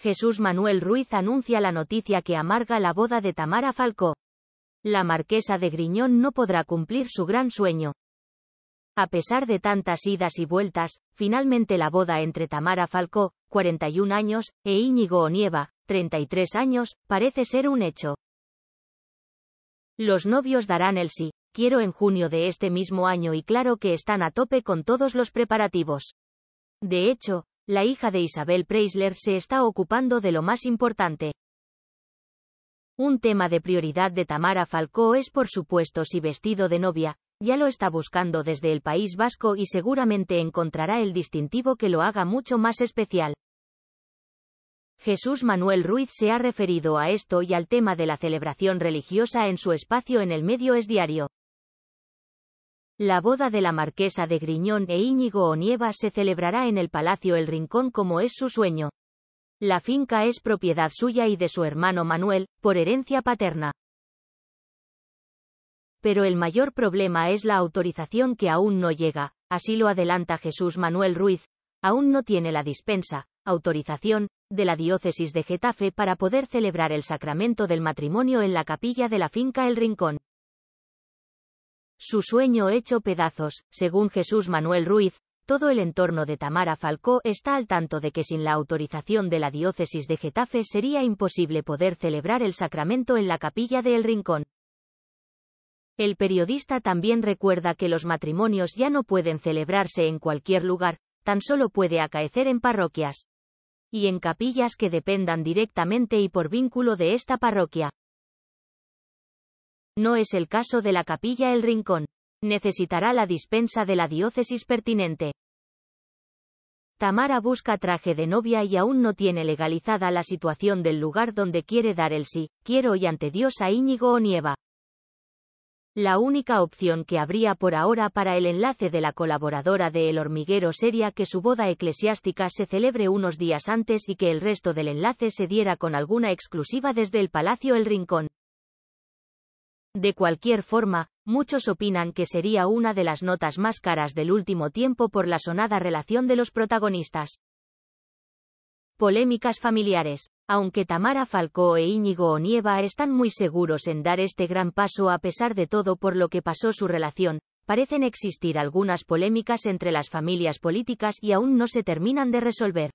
Jesús Manuel Ruiz anuncia la noticia que amarga la boda de Tamara Falcó. La marquesa de Griñón no podrá cumplir su gran sueño. A pesar de tantas idas y vueltas, finalmente la boda entre Tamara Falcó, 41 años, e Íñigo Onieva, 33 años, parece ser un hecho. Los novios darán el sí, quiero en junio de este mismo año y claro que están a tope con todos los preparativos. De hecho, la hija de Isabel Preisler se está ocupando de lo más importante. Un tema de prioridad de Tamara Falcó es por supuesto si vestido de novia, ya lo está buscando desde el País Vasco y seguramente encontrará el distintivo que lo haga mucho más especial. Jesús Manuel Ruiz se ha referido a esto y al tema de la celebración religiosa en su espacio en el medio es diario. La boda de la marquesa de Griñón e Íñigo Onieva se celebrará en el Palacio El Rincón como es su sueño. La finca es propiedad suya y de su hermano Manuel, por herencia paterna. Pero el mayor problema es la autorización que aún no llega, así lo adelanta Jesús Manuel Ruiz, aún no tiene la dispensa, autorización, de la diócesis de Getafe para poder celebrar el sacramento del matrimonio en la capilla de la finca El Rincón. Su sueño hecho pedazos, según Jesús Manuel Ruiz, todo el entorno de Tamara Falcó está al tanto de que sin la autorización de la diócesis de Getafe sería imposible poder celebrar el sacramento en la capilla de El Rincón. El periodista también recuerda que los matrimonios ya no pueden celebrarse en cualquier lugar, tan solo puede acaecer en parroquias y en capillas que dependan directamente y por vínculo de esta parroquia. No es el caso de la capilla El Rincón. Necesitará la dispensa de la diócesis pertinente. Tamara busca traje de novia y aún no tiene legalizada la situación del lugar donde quiere dar el sí, quiero y ante Dios a Íñigo Onieva. La única opción que habría por ahora para el enlace de la colaboradora de El Hormiguero sería que su boda eclesiástica se celebre unos días antes y que el resto del enlace se diera con alguna exclusiva desde el Palacio El Rincón. De cualquier forma, muchos opinan que sería una de las notas más caras del último tiempo por la sonada relación de los protagonistas. Polémicas familiares. Aunque Tamara Falcó e Íñigo Onieva están muy seguros en dar este gran paso a pesar de todo por lo que pasó su relación, parecen existir algunas polémicas entre las familias políticas y aún no se terminan de resolver.